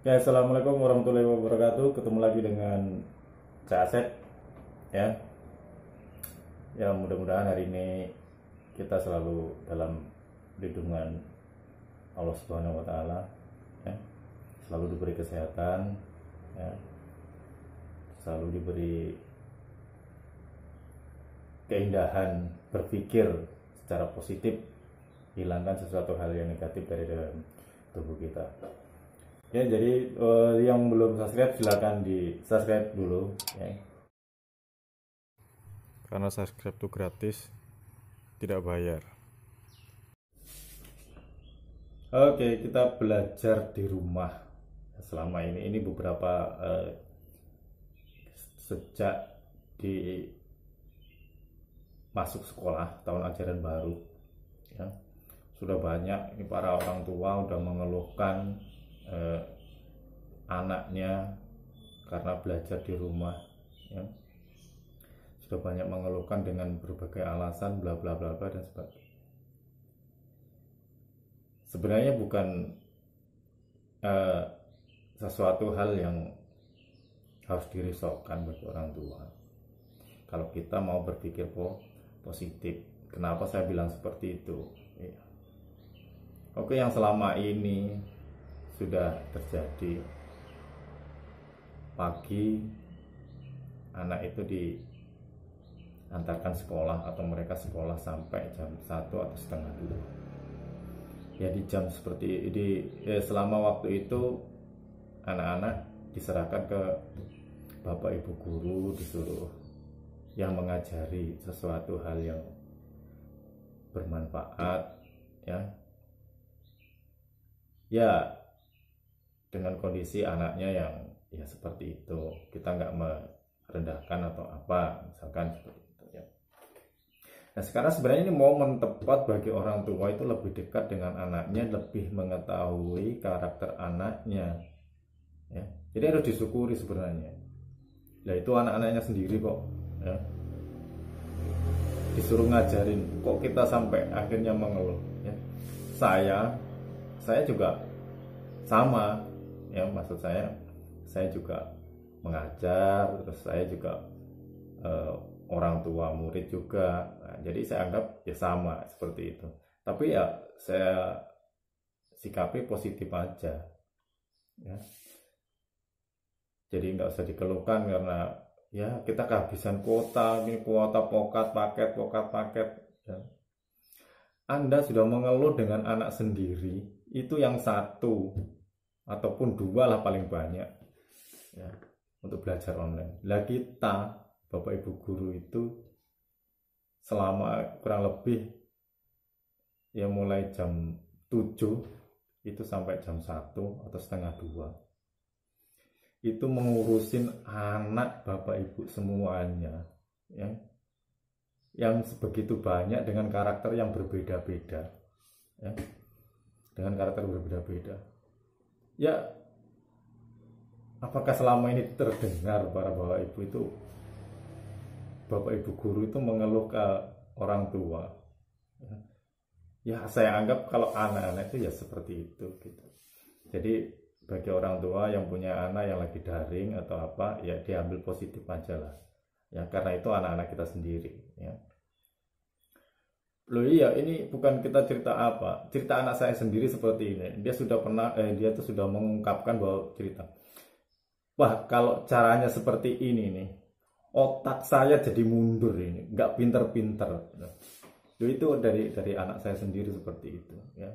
Ya, assalamualaikum warahmatullahi wabarakatuh. Ketemu lagi dengan Caset. Ya, ya mudah-mudahan hari ini kita selalu dalam lindungan Allah Subhanahu Wa Taala. Ya. Selalu diberi kesehatan, ya. selalu diberi keindahan berpikir secara positif, hilangkan sesuatu hal yang negatif dari dalam tubuh kita. Ya jadi uh, yang belum subscribe silahkan di subscribe dulu. Ya. Karena subscribe itu gratis, tidak bayar. Oke kita belajar di rumah selama ini ini beberapa uh, sejak di masuk sekolah tahun ajaran baru ya sudah banyak ini para orang tua sudah mengeluhkan eh, anaknya karena belajar di rumah ya sudah banyak mengeluhkan dengan berbagai alasan bla bla bla bla dan sebagainya sebenarnya bukan eh, sesuatu hal yang harus dirisaukan bagi orang tua kalau kita mau berpikir po positif kenapa saya bilang seperti itu ya. oke yang selama ini sudah terjadi pagi anak itu diantarkan sekolah atau mereka sekolah sampai jam satu atau setengah dua ya di jam seperti di ya selama waktu itu anak-anak diserahkan ke bapak ibu guru disuruh yang mengajari sesuatu hal yang bermanfaat ya ya dengan kondisi anaknya yang ya seperti itu kita nggak merendahkan atau apa misalkan seperti itu ya nah sekarang sebenarnya ini momen tepat bagi orang tua itu lebih dekat dengan anaknya lebih mengetahui karakter anaknya ya jadi harus disyukuri sebenarnya ya itu anak-anaknya sendiri kok ya disuruh ngajarin kok kita sampai akhirnya mengeluh ya saya saya juga sama ya maksud saya saya juga mengajar terus saya juga eh, orang tua murid juga nah, jadi saya anggap ya sama seperti itu tapi ya saya sikapi positif aja ya jadi nggak usah dikeluhkan karena ya kita kehabisan kuota ini kuota pokat paket pokat paket ya. Anda sudah mengeluh dengan anak sendiri itu yang satu ataupun dua lah paling banyak ya, untuk belajar online. Lah kita bapak ibu guru itu selama kurang lebih ya mulai jam 7 itu sampai jam 1 atau setengah dua itu mengurusin anak bapak ibu semuanya ya yang sebegitu banyak dengan karakter yang berbeda-beda ya dengan karakter berbeda-beda ya apakah selama ini terdengar para bapak ibu itu bapak ibu guru itu mengeluh ke orang tua ya saya anggap kalau anak-anak itu ya seperti itu gitu jadi bagi orang tua yang punya anak yang lagi daring atau apa ya diambil positif aja lah ya karena itu anak-anak kita sendiri ya loh iya ini bukan kita cerita apa cerita anak saya sendiri seperti ini dia sudah pernah eh, dia tuh sudah mengungkapkan bahwa cerita wah kalau caranya seperti ini nih otak saya jadi mundur ini nggak pinter-pinter loh itu dari dari anak saya sendiri seperti itu ya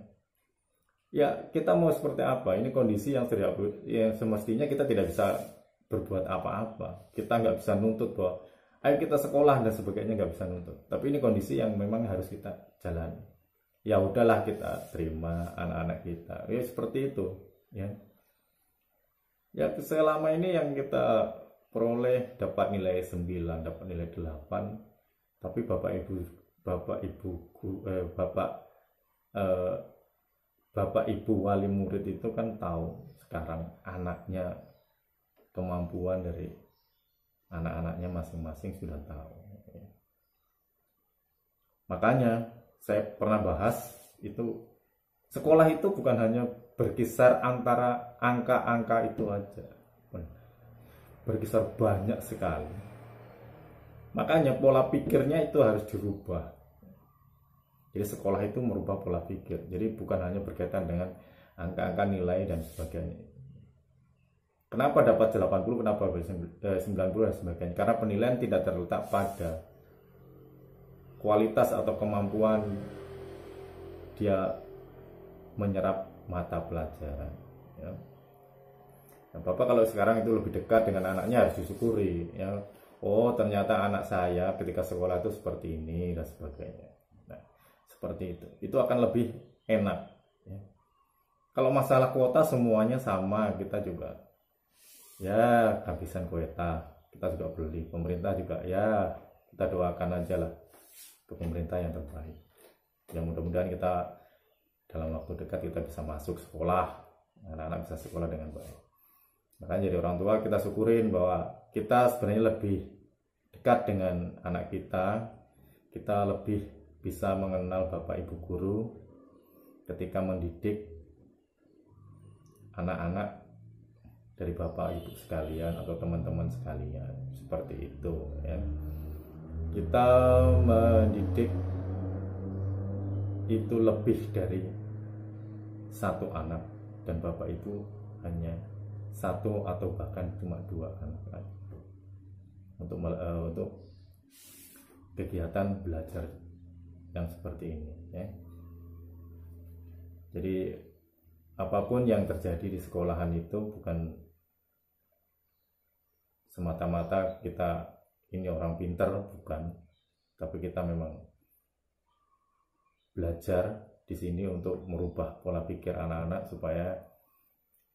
ya kita mau seperti apa ini kondisi yang serius yang semestinya kita tidak bisa berbuat apa-apa kita nggak bisa nuntut bahwa ayo kita sekolah dan sebagainya nggak bisa nuntut tapi ini kondisi yang memang harus kita jalani ya udahlah kita terima anak-anak kita ya seperti itu ya ya selama ini yang kita peroleh dapat nilai 9 dapat nilai 8 tapi bapak ibu bapak ibu eh, bapak eh, bapak ibu wali murid itu kan tahu sekarang anaknya kemampuan dari anak-anaknya masing-masing sudah tahu. Makanya saya pernah bahas itu sekolah itu bukan hanya berkisar antara angka-angka itu aja. Berkisar banyak sekali. Makanya pola pikirnya itu harus dirubah. Jadi sekolah itu merubah pola pikir. Jadi bukan hanya berkaitan dengan angka-angka nilai dan sebagainya Kenapa dapat 80, kenapa 90 eh, dan sebagainya? Karena penilaian tidak terletak pada kualitas atau kemampuan dia menyerap mata pelajaran. Ya. Nah, Bapak kalau sekarang itu lebih dekat dengan anaknya harus disyukuri. Ya. Oh ternyata anak saya ketika sekolah itu seperti ini dan sebagainya. Nah, seperti itu. Itu akan lebih enak. Ya. Kalau masalah kuota semuanya sama kita juga ya kehabisan kuota kita juga beli pemerintah juga ya kita doakan aja lah untuk pemerintah yang terbaik yang mudah-mudahan kita dalam waktu dekat kita bisa masuk sekolah anak-anak bisa sekolah dengan baik makanya jadi orang tua kita syukurin bahwa kita sebenarnya lebih dekat dengan anak kita kita lebih bisa mengenal bapak ibu guru ketika mendidik anak-anak dari bapak ibu sekalian atau teman-teman sekalian seperti itu ya kita mendidik itu lebih dari satu anak dan bapak ibu hanya satu atau bahkan cuma dua anak lagi untuk uh, untuk kegiatan belajar yang seperti ini ya jadi apapun yang terjadi di sekolahan itu bukan semata-mata kita ini orang pinter bukan tapi kita memang belajar di sini untuk merubah pola pikir anak-anak supaya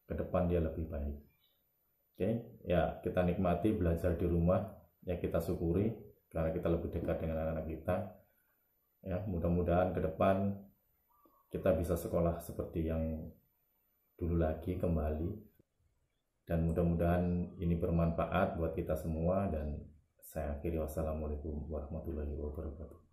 ke depan dia lebih baik oke ya kita nikmati belajar di rumah ya kita syukuri karena kita lebih dekat dengan anak-anak kita ya mudah-mudahan ke depan kita bisa sekolah seperti yang dulu lagi kembali dan mudah-mudahan ini bermanfaat buat kita semua dan saya akhiri wassalamualaikum warahmatullahi wabarakatuh